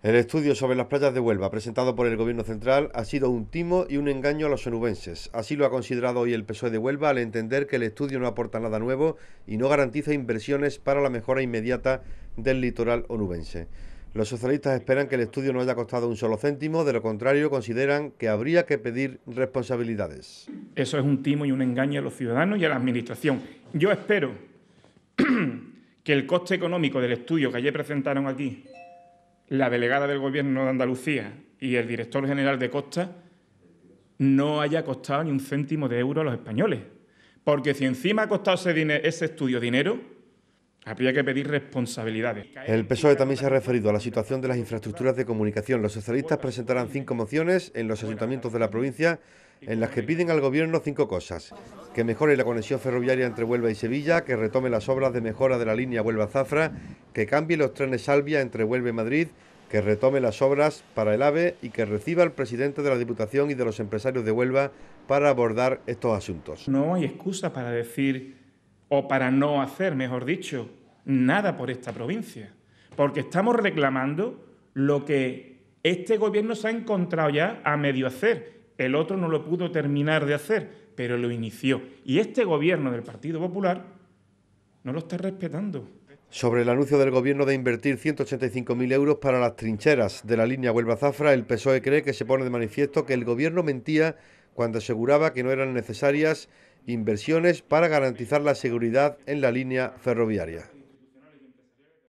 El estudio sobre las playas de Huelva, presentado por el Gobierno Central, ha sido un timo y un engaño a los onubenses. Así lo ha considerado hoy el PSOE de Huelva al entender que el estudio no aporta nada nuevo y no garantiza inversiones para la mejora inmediata del litoral onubense. Los socialistas esperan que el estudio no haya costado un solo céntimo, de lo contrario consideran que habría que pedir responsabilidades. Eso es un timo y un engaño a los ciudadanos y a la Administración. Yo espero que el coste económico del estudio que ayer presentaron aquí la delegada del Gobierno de Andalucía y el director general de Costa no haya costado ni un céntimo de euro a los españoles. Porque si encima ha costado ese, ese estudio dinero, Habría que pedir responsabilidades. El PSOE también se ha referido a la situación de las infraestructuras de comunicación. Los socialistas presentarán cinco mociones en los ayuntamientos de la provincia en las que piden al Gobierno cinco cosas. Que mejore la conexión ferroviaria entre Huelva y Sevilla, que retome las obras de mejora de la línea Huelva-Zafra, que cambie los trenes Salvia entre Huelva y Madrid, que retome las obras para el AVE y que reciba al presidente de la Diputación y de los empresarios de Huelva para abordar estos asuntos. No hay excusa para decir, o para no hacer, mejor dicho, nada por esta provincia, porque estamos reclamando lo que este gobierno se ha encontrado ya a medio hacer. El otro no lo pudo terminar de hacer, pero lo inició. Y este gobierno del Partido Popular no lo está respetando. Sobre el anuncio del Gobierno de invertir 185.000 euros para las trincheras de la línea Huelva-Zafra, el PSOE cree que se pone de manifiesto que el Gobierno mentía cuando aseguraba que no eran necesarias inversiones para garantizar la seguridad en la línea ferroviaria.